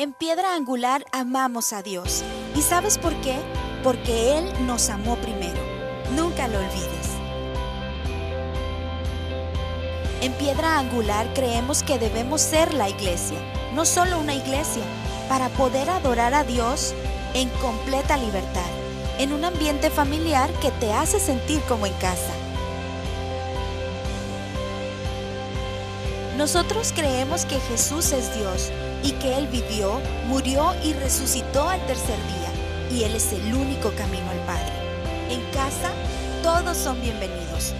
En piedra angular amamos a Dios. ¿Y sabes por qué? Porque Él nos amó primero. Nunca lo olvides. En piedra angular creemos que debemos ser la iglesia, no solo una iglesia, para poder adorar a Dios en completa libertad, en un ambiente familiar que te hace sentir como en casa. Nosotros creemos que Jesús es Dios, y que Él vivió, murió y resucitó al tercer día, y Él es el único camino al Padre. En casa, todos son bienvenidos.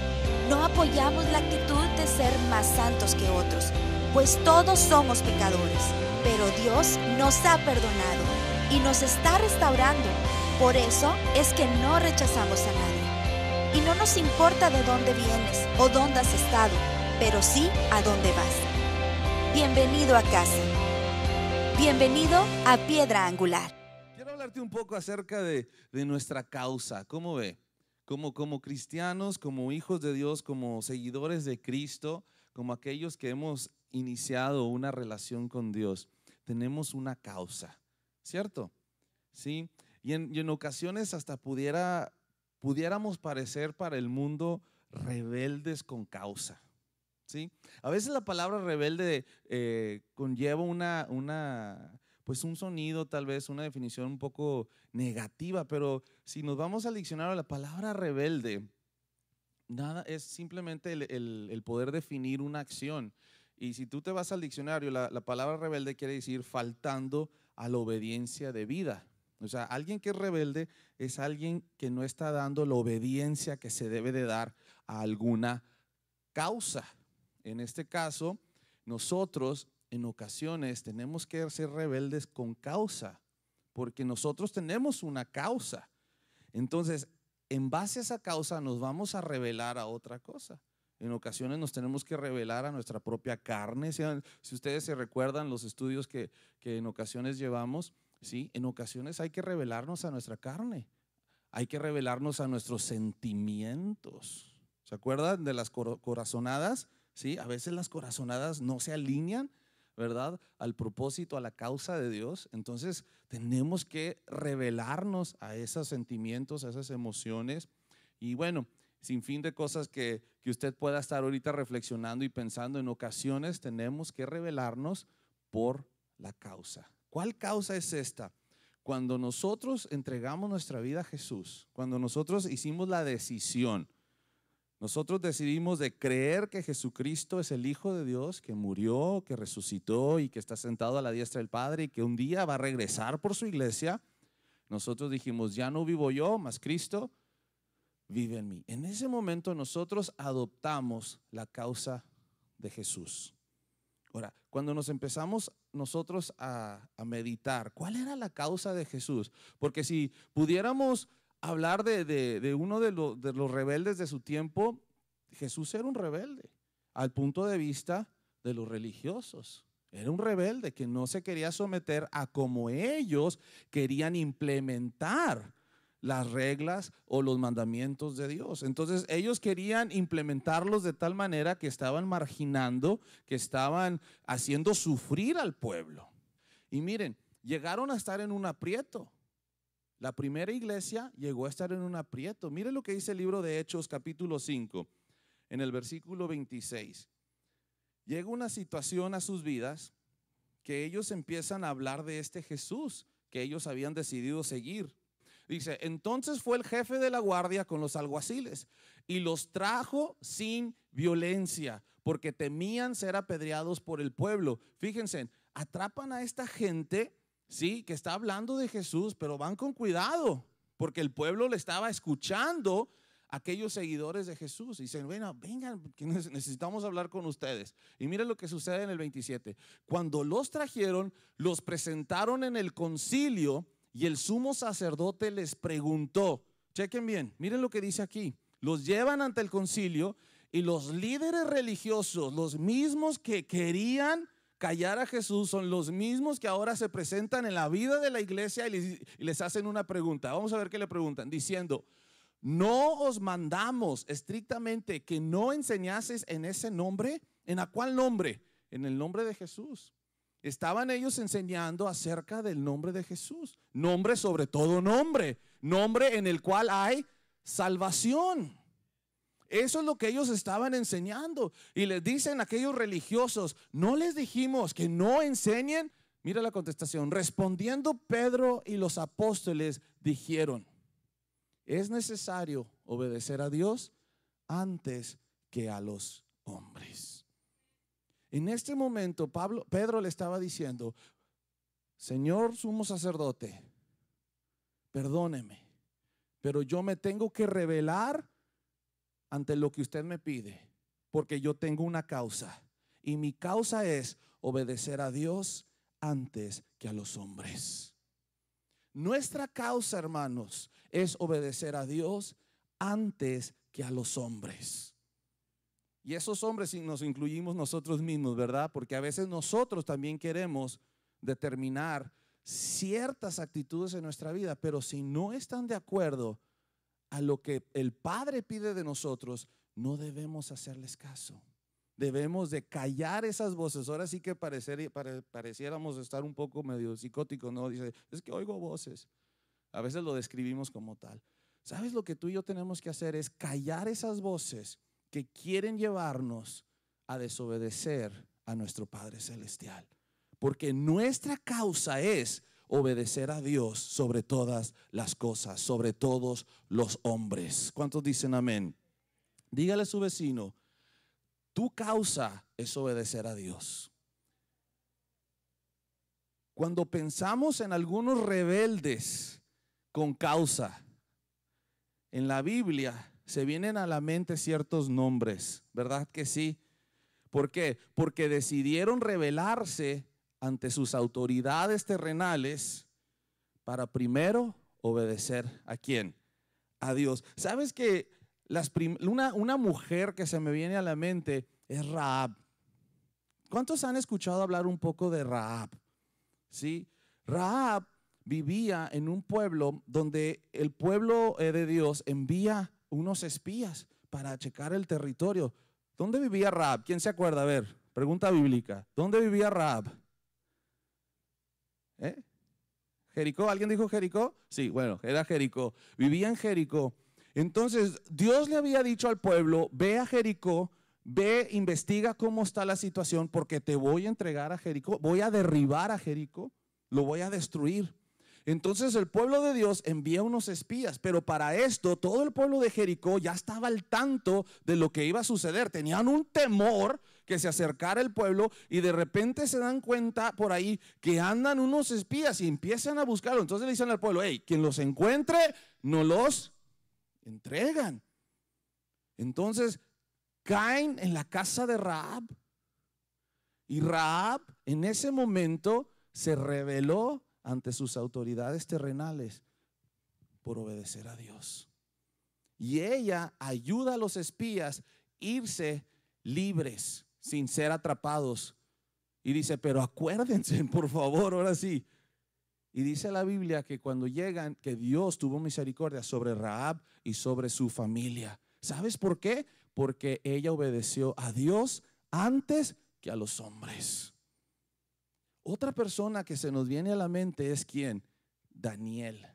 No apoyamos la actitud de ser más santos que otros, pues todos somos pecadores, pero Dios nos ha perdonado y nos está restaurando. Por eso es que no rechazamos a nadie. Y no nos importa de dónde vienes o dónde has estado, pero sí a dónde vas. Bienvenido a casa. Bienvenido a Piedra Angular. Quiero hablarte un poco acerca de, nuestra causa. ¿Cómo ve? Como, como cristianos, como hijos de Dios, como seguidores de Cristo, como aquellos que hemos iniciado una relación con Dios, tenemos una causa, ¿cierto? Sí. Y en, y en ocasiones hasta pudiera, pudiéramos parecer para el mundo rebeldes con causa. A veces la palabra rebelde eh, conlleva una, pues un sonido, tal vez una definición un poco negativa, pero si nos vamos al diccionario, la palabra rebelde, nada, es simplemente el, poder definir una acción. Y si tú te vas al diccionario, la, palabra rebelde quiere decir faltando a la obediencia debida. O sea, alguien que es rebelde es alguien que no está dando la obediencia que se debe de dar a alguna causa. En este caso, nosotros en ocasiones tenemos que ser rebeldes con causa, porque nosotros tenemos una causa. Entonces, en base a esa causa nos vamos a revelar a otra cosa. En ocasiones nos tenemos que revelar a nuestra propia carne. Si, ustedes se recuerdan los estudios que, que en ocasiones llevamos, ¿sí? en ocasiones hay que revelarnos a nuestra carne. Hay que revelarnos a nuestros sentimientos. ¿Se acuerdan de las corazonadas? ¿sí? A veces las corazonadas no se alinean, ¿verdad? Al propósito, a la causa de Dios. Entonces tenemos que revelarnos a esos sentimientos, a esas emociones. Y bueno, sin fin de cosas que, que usted pueda estar ahorita reflexionando y pensando, en ocasiones tenemos que revelarnos por la causa. ¿Cuál causa es esta? Cuando nosotros entregamos nuestra vida a Jesús, cuando nosotros hicimos la decisión, nosotros decidimos de creer que Jesucristo es el Hijo de Dios, que murió, que resucitó y que está sentado a la diestra del Padre y que un día va a regresar por su iglesia. Nosotros dijimos, ya no vivo yo, más Cristo vive en mí. En ese momento nosotros adoptamos la causa de Jesús. Ahora, cuando nos empezamos nosotros a, a meditar, ¿cuál era la causa de Jesús? Porque si pudiéramos hablar de, uno de, de los rebeldes de su tiempo, Jesús era un rebelde al punto de vista de los religiosos. Era un rebelde que no se quería someter a como ellos querían implementar las reglas o los mandamientos de Dios. Entonces ellos querían implementarlos de tal manera que estaban marginando, que estaban haciendo sufrir al pueblo. Y miren, llegaron a estar en un aprieto la primera iglesia llegó a estar en un aprieto. Mire lo que dice el libro de Hechos capítulo 5, en el versículo 26. Llega una situación a sus vidas que ellos empiezan a hablar de este Jesús que ellos habían decidido seguir. Dice, entonces fue el jefe de la guardia con los alguaciles y los trajo sin violencia, porque temían ser apedreados por el pueblo. Fíjense, atrapan a esta gente sí, que está hablando de Jesús, pero van con cuidado, porque el pueblo le estaba escuchando a aquellos seguidores de Jesús. Y dicen, bueno, vengan, necesitamos hablar con ustedes. Y miren lo que sucede en el 27. Cuando los trajeron, los presentaron en el concilio y el sumo sacerdote les preguntó, chequen bien, miren lo que dice aquí. Los llevan ante el concilio y los líderes religiosos, los mismos que querían callar a Jesús son los mismos que ahora se presentan en la vida de la iglesia y les, hacen una pregunta. Vamos a ver qué le preguntan, diciendo, no os mandamos estrictamente que no enseñases en ese nombre, ¿en a cuál nombre? En el nombre de Jesús. Estaban ellos enseñando acerca del nombre de Jesús, nombre sobre todo nombre, nombre en el cual hay salvación. Eso es lo que ellos estaban enseñando. Y les dicen aquellos religiosos, no les dijimos que no enseñen. Mira la contestación. Respondiendo Pedro y los apóstoles dijeron, es necesario obedecer a Dios antes que a los hombres. En este momento Pablo, Pedro le estaba diciendo, Señor sumo sacerdote, perdóneme, pero yo me tengo que revelar ante lo que usted me pide, porque yo tengo una causa. Y mi causa es obedecer a Dios antes que a los hombres. Nuestra causa, hermanos, es obedecer a Dios antes que a los hombres. Y esos hombres si nos incluimos nosotros mismos, ¿verdad? Porque a veces nosotros también queremos determinar ciertas actitudes en nuestra vida, pero si no están de acuerdo a lo que el Padre pide de nosotros, no debemos hacerles caso. Debemos de callar esas voces. Ahora sí que pareciéramos estar un poco medio psicótico, ¿no? Dice, es que oigo voces. A veces lo describimos como tal. ¿Sabes lo que tú y yo tenemos que hacer? Es callar esas voces que quieren llevarnos a desobedecer a nuestro Padre Celestial. Porque nuestra causa es obedecer a Dios sobre todas las cosas, sobre todos los hombres. ¿Cuántos dicen amén? Dígale a su vecino, tu causa es obedecer a Dios. Cuando pensamos en algunos rebeldes con causa, en la Biblia se vienen a la mente ciertos nombres, ¿verdad que sí? ¿Por qué? Porque decidieron rebelarse ante sus autoridades terrenales para primero obedecer a quién? A Dios. ¿Sabes que las una, mujer que se me viene a la mente es Raab? ¿Cuántos han escuchado hablar un poco de Raab? ¿Sí? Raab vivía en un pueblo donde el pueblo eh, de Dios envía unos espías para checar el territorio. ¿Dónde vivía Raab? ¿Quién se acuerda? A ver, pregunta bíblica. ¿Dónde vivía Raab? ¿Eh? Jericó, ¿alguien dijo Jericó? Sí, bueno, era Jericó. Vivía en Jericó. Entonces, Dios le había dicho al pueblo, ve a Jericó, ve, investiga cómo está la situación, porque te voy a entregar a Jericó, voy a derribar a Jericó, lo voy a destruir. Entonces el pueblo de Dios envía unos espías, pero para esto todo el pueblo de Jericó ya estaba al tanto de lo que iba a suceder. Tenían un temor que se acercara el pueblo y de repente se dan cuenta por ahí que andan unos espías y empiezan a buscarlo. Entonces le dicen al pueblo, hey, quien los encuentre, no los entregan. Entonces caen en la casa de Raab. Y Raab en ese momento se rebeló ante sus autoridades terrenales por obedecer a Dios. Y ella ayuda a los espías irse libres sin ser atrapados. Y dice, pero acuérdense, por favor, ahora sí. Y dice la Biblia que cuando llegan, que Dios tuvo misericordia sobre Raab y sobre su familia. ¿Sabes por qué? Porque ella obedeció a Dios antes que a los hombres. Otra persona que se nos viene a la mente es quién? Daniel.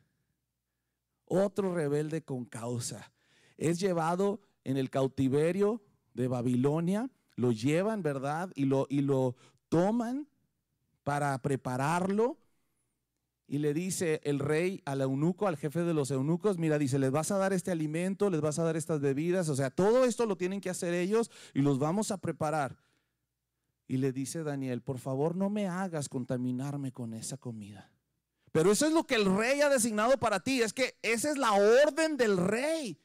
Otro rebelde con causa. Es llevado en el cautiverio de Babilonia lo llevan, ¿verdad? Y lo, y lo toman para prepararlo. Y le dice el rey al eunuco, al jefe de los eunucos, mira, dice, les vas a dar este alimento, les vas a dar estas bebidas, o sea, todo esto lo tienen que hacer ellos y los vamos a preparar. Y le dice Daniel, por favor no me hagas contaminarme con esa comida. Pero eso es lo que el rey ha designado para ti, es que esa es la orden del rey.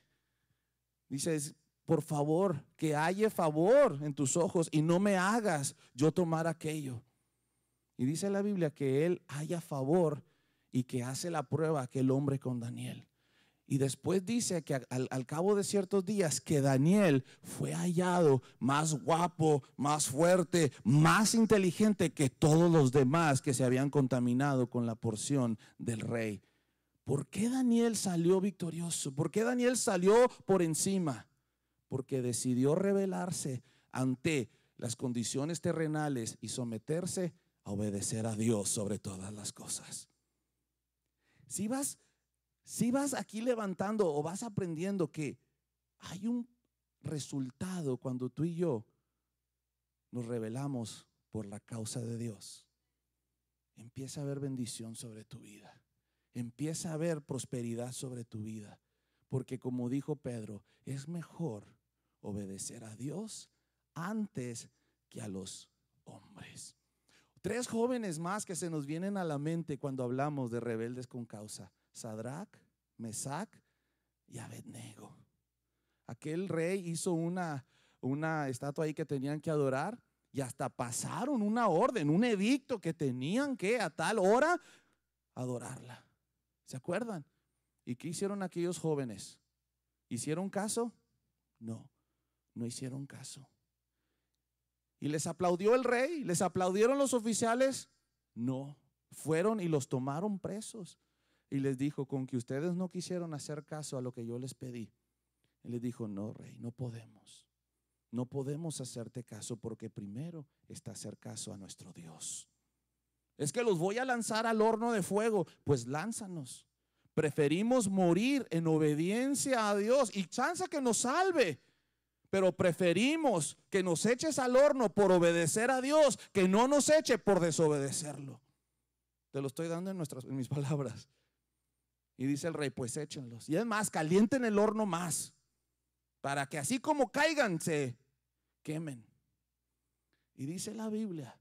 Dice, por favor, que haya favor en tus ojos y no me hagas yo tomar aquello. Y dice la Biblia que él haya favor y que hace la prueba aquel hombre con Daniel. Y después dice que al, cabo de ciertos días que Daniel fue hallado más guapo, más fuerte, más inteligente que todos los demás que se habían contaminado con la porción del rey. ¿Por qué Daniel salió victorioso? ¿Por qué Daniel salió por encima? porque decidió rebelarse ante las condiciones terrenales y someterse a obedecer a Dios sobre todas las cosas. Si vas, si vas aquí levantando o vas aprendiendo que hay un resultado cuando tú y yo nos rebelamos por la causa de Dios, empieza a haber bendición sobre tu vida, empieza a haber prosperidad sobre tu vida, porque como dijo Pedro, es mejor obedecer a Dios antes que a los hombres. Tres jóvenes más que se nos vienen a la mente cuando hablamos de rebeldes con causa. Sadrach, Mesach y Abednego. Aquel rey hizo una, una estatua ahí que tenían que adorar y hasta pasaron una orden, un edicto que tenían que a tal hora adorarla. ¿Se acuerdan? ¿Y qué hicieron aquellos jóvenes? ¿Hicieron caso? No no hicieron caso. Y les aplaudió el rey, les aplaudieron los oficiales, no, fueron y los tomaron presos. Y les dijo, con que ustedes no quisieron hacer caso a lo que yo les pedí. Y les dijo, no, rey, no podemos. No podemos hacerte caso porque primero está hacer caso a nuestro Dios. Es que los voy a lanzar al horno de fuego, pues lánzanos. Preferimos morir en obediencia a Dios y chance que nos salve pero preferimos que nos eches al horno por obedecer a Dios, que no nos eche por desobedecerlo. Te lo estoy dando en, nuestras, mis palabras. Y dice el rey, pues échenlos. Y es más, calienten el horno más, para que así como caigan, se quemen. Y dice la Biblia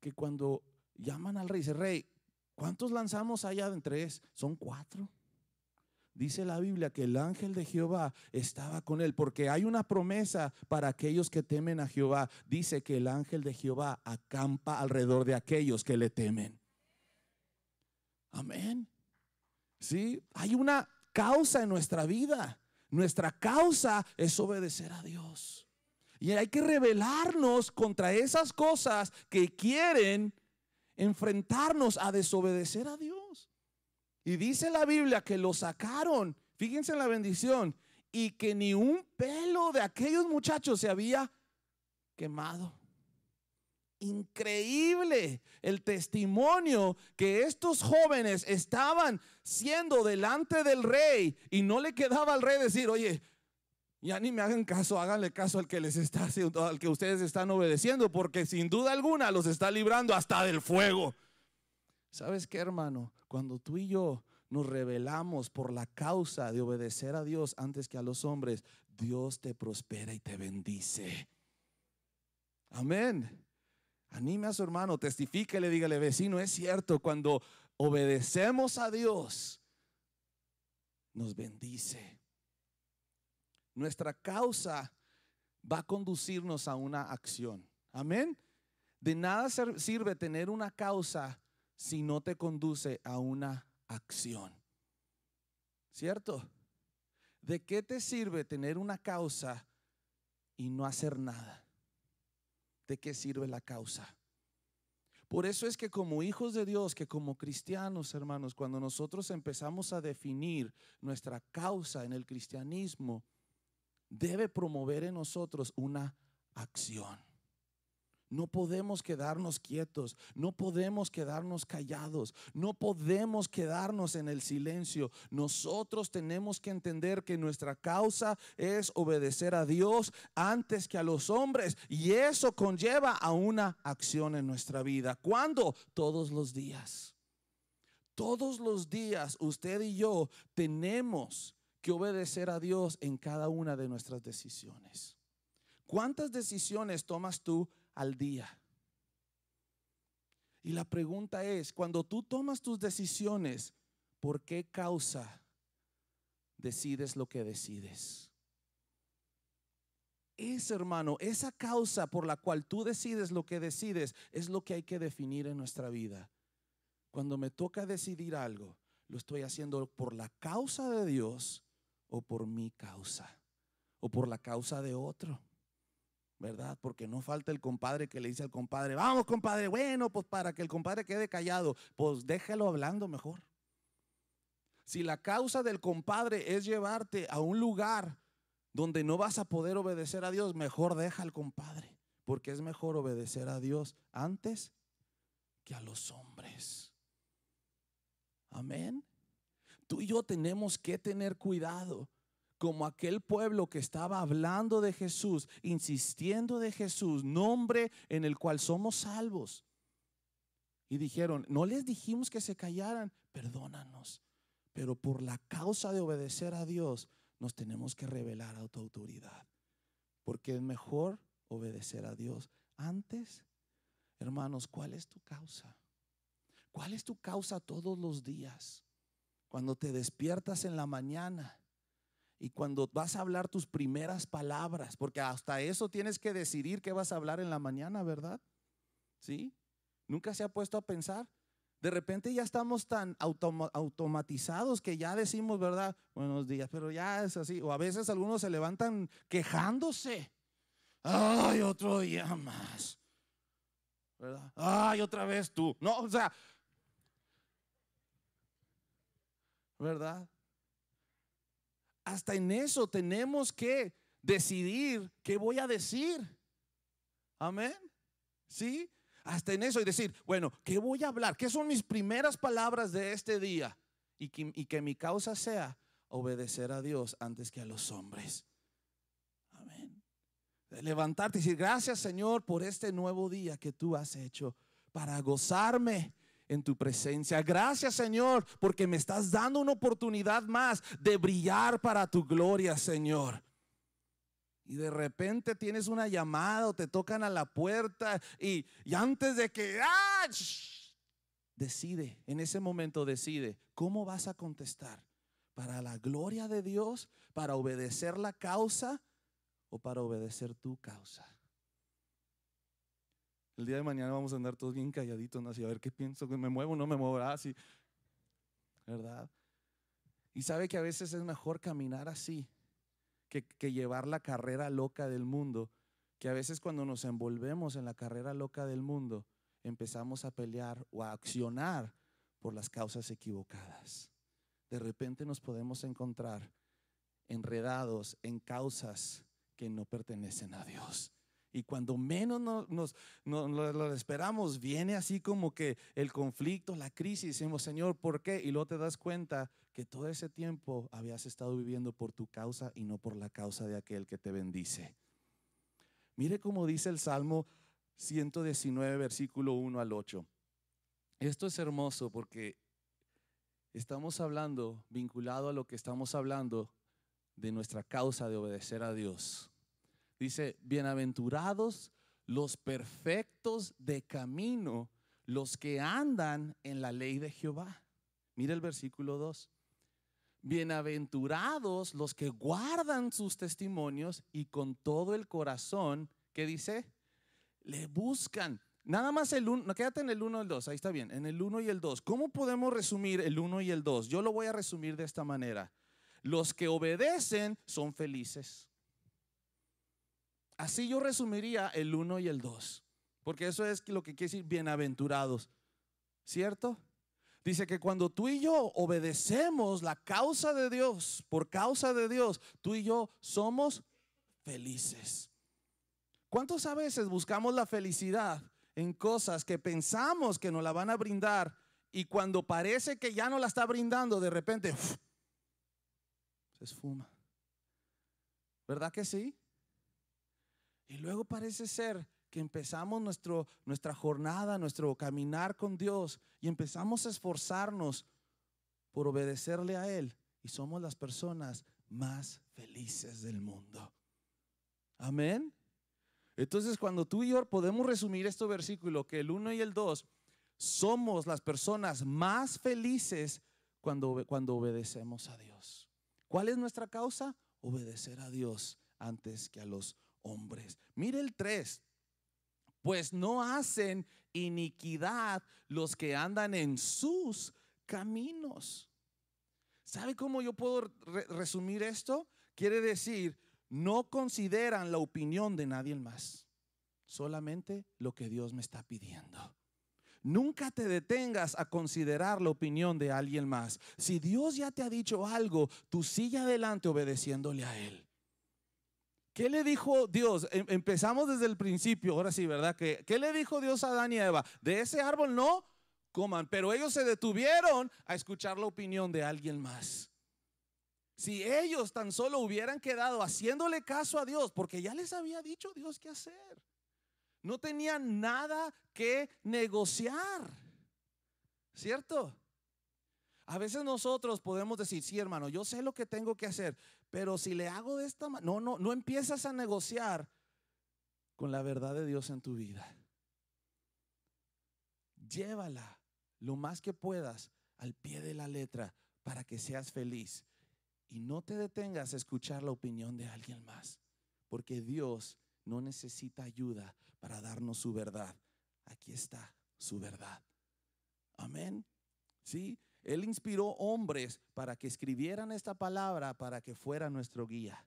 que cuando llaman al rey, dice, rey, ¿cuántos lanzamos allá de tres? Son cuatro dice la Biblia que el ángel de Jehová estaba con él, porque hay una promesa para aquellos que temen a Jehová. Dice que el ángel de Jehová acampa alrededor de aquellos que le temen. Amén. Sí, hay una causa en nuestra vida. Nuestra causa es obedecer a Dios. Y hay que rebelarnos contra esas cosas que quieren enfrentarnos a desobedecer a Dios. Y dice la Biblia que lo sacaron, fíjense en la bendición, y que ni un pelo de aquellos muchachos se había quemado. Increíble el testimonio que estos jóvenes estaban siendo delante del rey y no le quedaba al rey decir, oye, ya ni me hagan caso, háganle caso al que les está haciendo, al que ustedes están obedeciendo, porque sin duda alguna los está librando hasta del fuego. ¿Sabes qué, hermano? Cuando tú y yo nos rebelamos por la causa de obedecer a Dios antes que a los hombres, Dios te prospera y te bendice. Amén. Anime a su hermano, testifíquele, dígale, vecino, es cierto, cuando obedecemos a Dios, nos bendice. Nuestra causa va a conducirnos a una acción. Amén. De nada sirve tener una causa si no te conduce a una acción. ¿Cierto? ¿De qué te sirve tener una causa y no hacer nada? ¿De qué sirve la causa? Por eso es que como hijos de Dios, que como cristianos, hermanos, cuando nosotros empezamos a definir nuestra causa en el cristianismo, debe promover en nosotros una acción. No podemos quedarnos quietos, no podemos quedarnos callados, no podemos quedarnos en el silencio. Nosotros tenemos que entender que nuestra causa es obedecer a Dios antes que a los hombres y eso conlleva a una acción en nuestra vida. ¿Cuándo? Todos los días. Todos los días usted y yo tenemos que obedecer a Dios en cada una de nuestras decisiones. ¿Cuántas decisiones tomas tú al día. Y la pregunta es, cuando tú tomas tus decisiones, ¿por qué causa decides lo que decides? Es, hermano, esa causa por la cual tú decides lo que decides es lo que hay que definir en nuestra vida. Cuando me toca decidir algo, lo estoy haciendo por la causa de Dios o por mi causa o por la causa de otro. ¿verdad? Porque no falta el compadre que le dice al compadre, vamos compadre, bueno, pues para que el compadre quede callado, pues déjalo hablando mejor. Si la causa del compadre es llevarte a un lugar donde no vas a poder obedecer a Dios, mejor deja al compadre, porque es mejor obedecer a Dios antes que a los hombres. Amén. Tú y yo tenemos que tener cuidado como aquel pueblo que estaba hablando de Jesús, insistiendo de Jesús, nombre en el cual somos salvos. Y dijeron, no les dijimos que se callaran, perdónanos, pero por la causa de obedecer a Dios nos tenemos que revelar a tu autoridad, porque es mejor obedecer a Dios antes. Hermanos, ¿cuál es tu causa? ¿Cuál es tu causa todos los días? Cuando te despiertas en la mañana, y cuando vas a hablar tus primeras palabras, porque hasta eso tienes que decidir qué vas a hablar en la mañana, ¿verdad? ¿Sí? Nunca se ha puesto a pensar. De repente ya estamos tan automatizados que ya decimos, ¿verdad? Buenos días, pero ya es así. O a veces algunos se levantan quejándose. Ay, otro día más. ¿Verdad? Ay, otra vez tú. No, o sea, ¿verdad? hasta en eso tenemos que decidir qué voy a decir. Amén. ¿Sí? Hasta en eso y decir, bueno, ¿qué voy a hablar? ¿Qué son mis primeras palabras de este día? Y que, mi causa sea obedecer a Dios antes que a los hombres. Amén. levantarte y decir, gracias Señor por este nuevo día que tú has hecho para gozarme en tu presencia. Gracias Señor, porque me estás dando una oportunidad más de brillar para tu gloria, Señor. Y de repente tienes una llamada o te tocan a la puerta y, antes de que... ¡ah! Decide, en ese momento decide cómo vas a contestar. ¿Para la gloria de Dios? ¿Para obedecer la causa? ¿O para obedecer tu causa? El día de mañana vamos a andar todos bien calladitos, ¿no? así a ver qué pienso, me muevo o no me muevo, así. Ah, ¿Verdad? Y sabe que a veces es mejor caminar así que llevar la carrera loca del mundo, que a veces cuando nos envolvemos en la carrera loca del mundo, empezamos a pelear o a accionar por las causas equivocadas. De repente nos podemos encontrar enredados en causas que no pertenecen a Dios. Y cuando menos nos, lo, esperamos, viene así como que el conflicto, la crisis, decimos, Señor, ¿por qué? Y luego te das cuenta que todo ese tiempo habías estado viviendo por tu causa y no por la causa de aquel que te bendice. Mire cómo dice el Salmo 119, versículo 1 al 8. Esto es hermoso porque estamos hablando, vinculado a lo que estamos hablando, de nuestra causa de obedecer a Dios. Dice, bienaventurados los perfectos de camino, los que andan en la ley de Jehová. Mira el versículo 2. Bienaventurados los que guardan sus testimonios y con todo el corazón, ¿qué dice? Le buscan. Nada más el 1, no quédate en el 1 y el 2, ahí está bien, en el 1 y el 2. ¿Cómo podemos resumir el 1 y el 2? Yo lo voy a resumir de esta manera. Los que obedecen son felices. Así yo resumiría el 1 y el 2, porque eso es lo que quiere decir bienaventurados, ¿cierto? Dice que cuando tú y yo obedecemos la causa de Dios, por causa de Dios, tú y yo somos felices. ¿Cuántas veces buscamos la felicidad en cosas que pensamos que nos la van a brindar y cuando parece que ya no la está brindando, de repente se esfuma? ¿Verdad que sí? Y luego parece ser que empezamos nuestro, nuestra jornada, nuestro caminar con Dios y empezamos a esforzarnos por obedecerle a Él y somos las personas más felices del mundo. Amén. Entonces cuando tú y yo podemos resumir este versículo, que el 1 y el 2, somos las personas más felices cuando, cuando obedecemos a Dios. ¿Cuál es nuestra causa? Obedecer a Dios antes que a los hombres. Mire el 3. Pues no hacen iniquidad los que andan en sus caminos. ¿Sabe cómo yo puedo resumir esto? Quiere decir, no consideran la opinión de nadie más, solamente lo que Dios me está pidiendo. Nunca te detengas a considerar la opinión de alguien más. Si Dios ya te ha dicho algo, tú sigue adelante obedeciéndole a Él. ¿Qué le dijo Dios? Em, empezamos desde el principio, ahora sí, ¿verdad? ¿Qué, le dijo Dios a Adán y Eva? De ese árbol no coman, pero ellos se detuvieron a escuchar la opinión de alguien más. Si ellos tan solo hubieran quedado haciéndole caso a Dios, porque ya les había dicho Dios qué hacer, no tenían nada que negociar, ¿cierto? A veces nosotros podemos decir, sí hermano, yo sé lo que tengo que hacer, pero si le hago de esta manera, no, no, no empiezas a negociar con la verdad de Dios en tu vida. Llévala lo más que puedas al pie de la letra para que seas feliz y no te detengas a escuchar la opinión de alguien más, porque Dios no necesita ayuda para darnos su verdad. Aquí está su verdad. Amén. ¿Sí? Él inspiró hombres para que escribieran esta palabra, para que fuera nuestro guía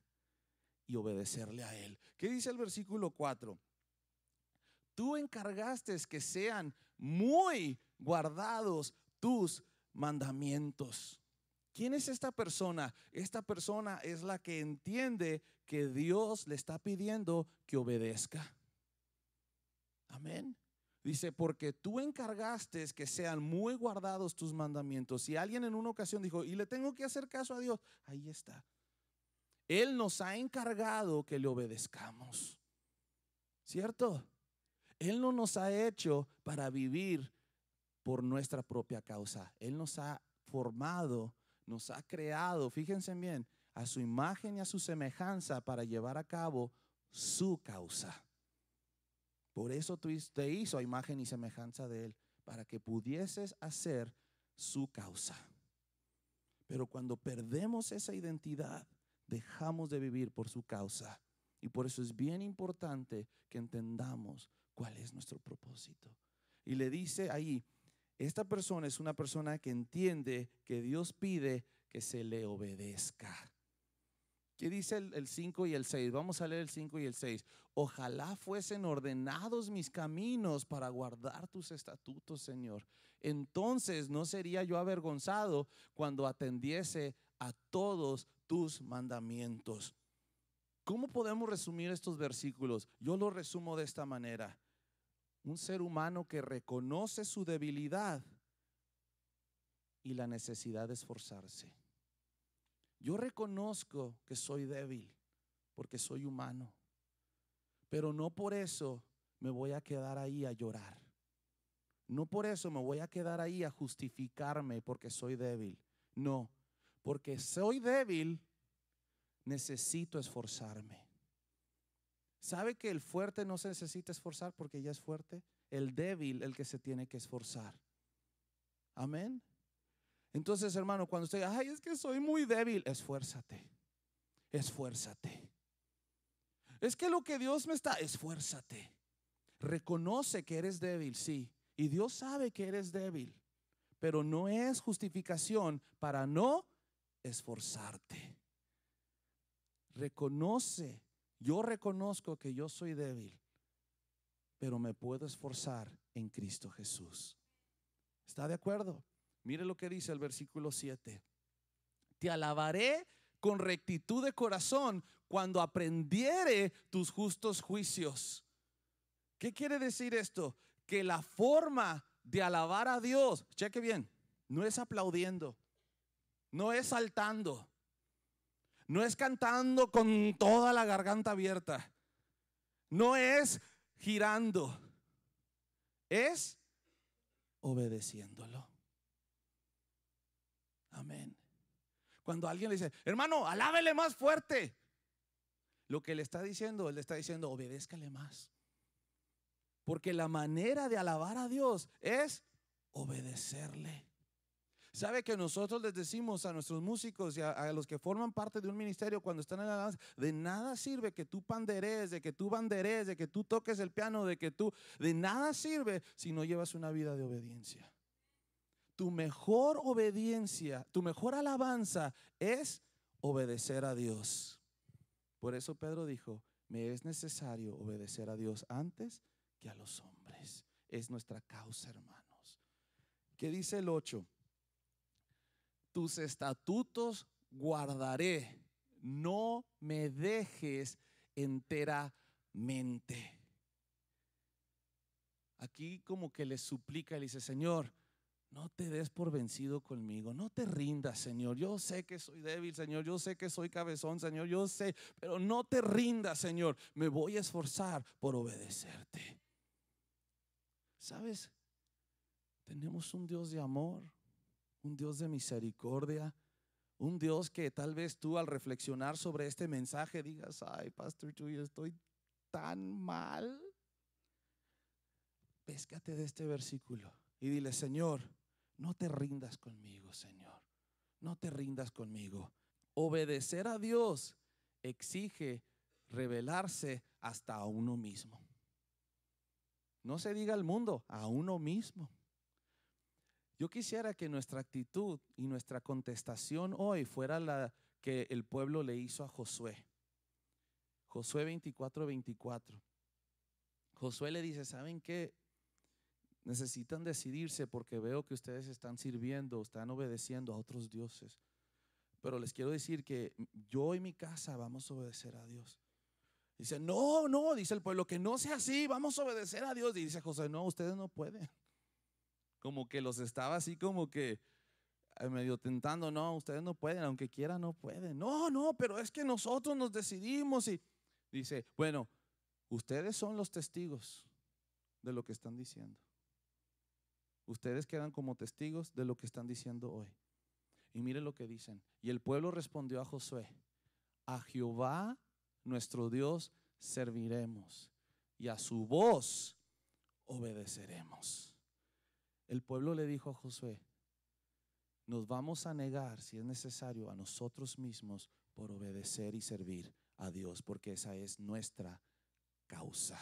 y obedecerle a Él. ¿Qué dice el versículo 4? Tú encargaste que sean muy guardados tus mandamientos. ¿Quién es esta persona? Esta persona es la que entiende que Dios le está pidiendo que obedezca. Amén. Dice, porque tú encargaste que sean muy guardados tus mandamientos. Si alguien en una ocasión dijo, y le tengo que hacer caso a Dios, ahí está. Él nos ha encargado que le obedezcamos. ¿Cierto? Él no nos ha hecho para vivir por nuestra propia causa. Él nos ha formado, nos ha creado, fíjense bien, a su imagen y a su semejanza para llevar a cabo su causa. Por eso te hizo a imagen y semejanza de Él, para que pudieses hacer su causa. Pero cuando perdemos esa identidad, dejamos de vivir por su causa. Y por eso es bien importante que entendamos cuál es nuestro propósito. Y le dice ahí, esta persona es una persona que entiende que Dios pide que se le obedezca. ¿Qué dice el 5 y el 6? Vamos a leer el 5 y el 6. Ojalá fuesen ordenados mis caminos para guardar tus estatutos, Señor. Entonces no sería yo avergonzado cuando atendiese a todos tus mandamientos. ¿Cómo podemos resumir estos versículos? Yo lo resumo de esta manera. Un ser humano que reconoce su debilidad y la necesidad de esforzarse. Yo reconozco que soy débil porque soy humano, pero no por eso me voy a quedar ahí a llorar. No por eso me voy a quedar ahí a justificarme porque soy débil. No, porque soy débil, necesito esforzarme. ¿Sabe que el fuerte no se necesita esforzar porque ya es fuerte? El débil, el que se tiene que esforzar. Amén. Entonces, hermano, cuando usted diga, ay, es que soy muy débil, esfuérzate, esfuérzate. Es que lo que Dios me está, esfuérzate. Reconoce que eres débil, sí. Y Dios sabe que eres débil, pero no es justificación para no esforzarte. Reconoce, yo reconozco que yo soy débil, pero me puedo esforzar en Cristo Jesús. ¿Está de acuerdo? Mire lo que dice el versículo 7. Te alabaré con rectitud de corazón cuando aprendiere tus justos juicios. ¿Qué quiere decir esto? Que la forma de alabar a Dios, cheque bien, no es aplaudiendo, no es saltando, no es cantando con toda la garganta abierta, no es girando, es obedeciéndolo. Amén. Cuando alguien le dice, hermano, alábele más fuerte. Lo que le está diciendo, él le está diciendo, obedézcale más. Porque la manera de alabar a Dios es obedecerle. ¿Sabe que nosotros les decimos a nuestros músicos y a, los que forman parte de un ministerio cuando están en la danza, de nada sirve que tú panderes de que tú banderees, de que tú toques el piano, de que tú, de nada sirve si no llevas una vida de obediencia tu mejor obediencia, tu mejor alabanza es obedecer a Dios. Por eso Pedro dijo, me es necesario obedecer a Dios antes que a los hombres. Es nuestra causa, hermanos. ¿Qué dice el 8? Tus estatutos guardaré, no me dejes enteramente. Aquí como que le suplica, le dice, Señor, no te des por vencido conmigo, no te rindas, Señor. Yo sé que soy débil, Señor, yo sé que soy cabezón, Señor, yo sé, pero no te rindas, Señor. Me voy a esforzar por obedecerte. ¿Sabes? Tenemos un Dios de amor, un Dios de misericordia, un Dios que tal vez tú al reflexionar sobre este mensaje digas, ay, Pastor Chuy, estoy tan mal. Péscate de este versículo y dile, Señor, no te rindas conmigo, Señor. No te rindas conmigo. Obedecer a Dios exige revelarse hasta a uno mismo. No se diga al mundo, a uno mismo. Yo quisiera que nuestra actitud y nuestra contestación hoy fuera la que el pueblo le hizo a Josué. Josué 24, 24. Josué le dice, ¿saben qué? Necesitan decidirse porque veo que ustedes están sirviendo, están obedeciendo a otros dioses. Pero les quiero decir que yo y mi casa vamos a obedecer a Dios. Dice, no, no, dice el pueblo, que no sea así, vamos a obedecer a Dios. Y dice José, no, ustedes no pueden. Como que los estaba así como que eh, medio tentando, no, ustedes no pueden, aunque quieran, no pueden. No, no, pero es que nosotros nos decidimos y dice, bueno, ustedes son los testigos de lo que están diciendo. Ustedes quedan como testigos de lo que están diciendo hoy. Y mire lo que dicen. Y el pueblo respondió a Josué, a Jehová nuestro Dios serviremos y a su voz obedeceremos. El pueblo le dijo a Josué, nos vamos a negar si es necesario a nosotros mismos por obedecer y servir a Dios, porque esa es nuestra causa.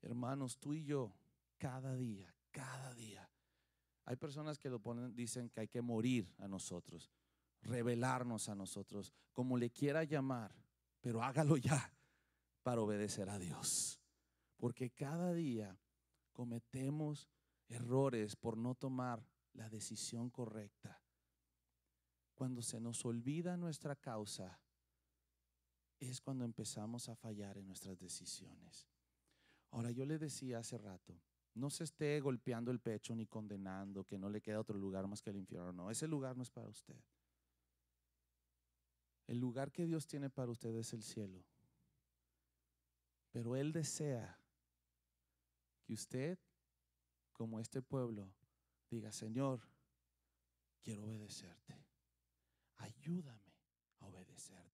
Hermanos, tú y yo, cada día, cada día. Hay personas que lo ponen, dicen que hay que morir a nosotros, revelarnos a nosotros, como le quiera llamar, pero hágalo ya para obedecer a Dios. Porque cada día cometemos errores por no tomar la decisión correcta. Cuando se nos olvida nuestra causa, es cuando empezamos a fallar en nuestras decisiones. Ahora, yo le decía hace rato, no se esté golpeando el pecho ni condenando que no le queda otro lugar más que el infierno. No, ese lugar no es para usted. El lugar que Dios tiene para usted es el cielo. Pero Él desea que usted, como este pueblo, diga, Señor, quiero obedecerte. Ayúdame a obedecerte.